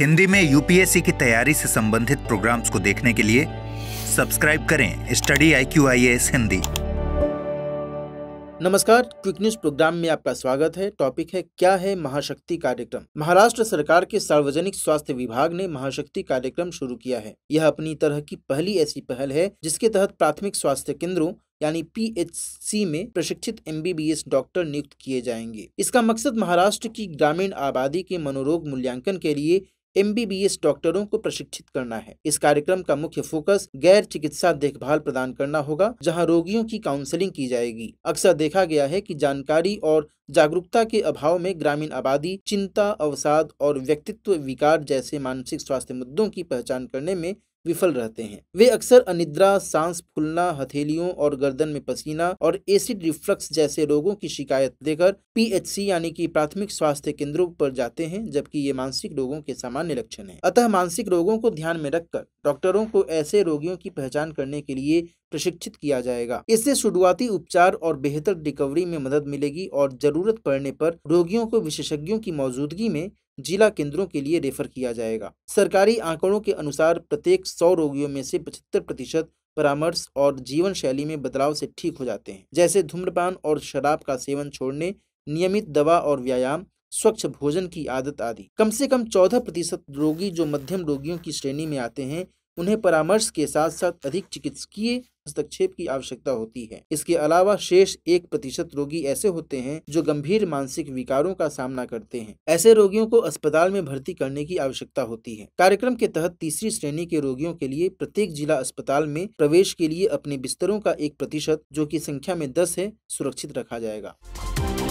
हिंदी में यूपीएससी की तैयारी से संबंधित प्रोग्राम्स को देखने के लिए सब्सक्राइब करें study I Q I S Hindi नमस्कार क्विक न्यूज प्रोग्राम में आपका स्वागत है टॉपिक है क्या है महाशक्ति कार्यक्रम महाराष्ट्र सरकार के सार्वजनिक स्वास्थ्य विभाग ने महाशक्ति कार्यक्रम शुरू किया है यह अपनी तरह की पहली ऐसी पहल है जिसके तहत प्राथमिक स्वास्थ्य केंद्रों यानी पीएचसी में प्रशिक्षित एमबीबीएस डॉक्टर नियुक्त किए जाएंगे इसका मकसद महाराष्ट्र की ग्रामीण आबादी के मनोरोग मूल्यांकन के लिए एमबीबीएस डॉक्टरों को प्रशिक्षित करना है इस कार्यक्रम का मुख्य फोकस गैर चिकित्सा देखभाल प्रदान करना होगा जहां रोगियों की काउंसलिंग की जाएगी अक्सर देखा गया है कि जानकारी और जागरूकता के अभाव में ग्रामीण आबादी चिंता अवसाद और व्यक्तित्व विकार जैसे मानसिक स्वास्थ्य मुद्दों की पहचान करने में विफल रहते हैं वे अक्सर अनिद्रा सांस फूलना हथेलियों और गर्दन में पसीना और एसिड रिफ्लक्स जैसे रोगों की शिकायत देकर पीएचसी यानी कि प्राथमिक स्वास्थ्य केंद्रों पर जाते हैं जबकि ये मानसिक रोगों के सामान्य लक्षण हैं अतः मानसिक रोगों को ध्यान में रखकर डॉक्टरों को ऐसे रोगियों की पहचान करने के लिए प्रशिक्षित किया जाएगा इससे शुरुआती उपचार और बेहतर रिकवरी में मदद मिलेगी और जरूरत पड़ने पर रोगियों को विशेषज्ञों की मौजूदगी में जिला केंद्रों के लिए रेफर किया जाएगा सरकारी आंकड़ों के अनुसार प्रत्येक सौ रोगियों में से पचहत्तर प्रतिशत परामर्श और जीवन शैली में बदलाव से ठीक हो जाते हैं जैसे धूम्रपान और शराब का सेवन छोड़ने नियमित दवा और व्यायाम स्वच्छ भोजन की आदत आदि कम से कम चौदह प्रतिशत रोगी जो मध्यम रोगियों की श्रेणी में आते हैं उन्हें परामर्श के साथ साथ अधिक चिकित्सकीय हस्तक्षेप की आवश्यकता होती है इसके अलावा शेष एक प्रतिशत रोगी ऐसे होते हैं जो गंभीर मानसिक विकारों का सामना करते हैं ऐसे रोगियों को अस्पताल में भर्ती करने की आवश्यकता होती है कार्यक्रम के तहत तीसरी श्रेणी के रोगियों के लिए प्रत्येक जिला अस्पताल में प्रवेश के लिए अपने बिस्तरों का एक प्रतिशत जो की संख्या में दस है सुरक्षित रखा जाएगा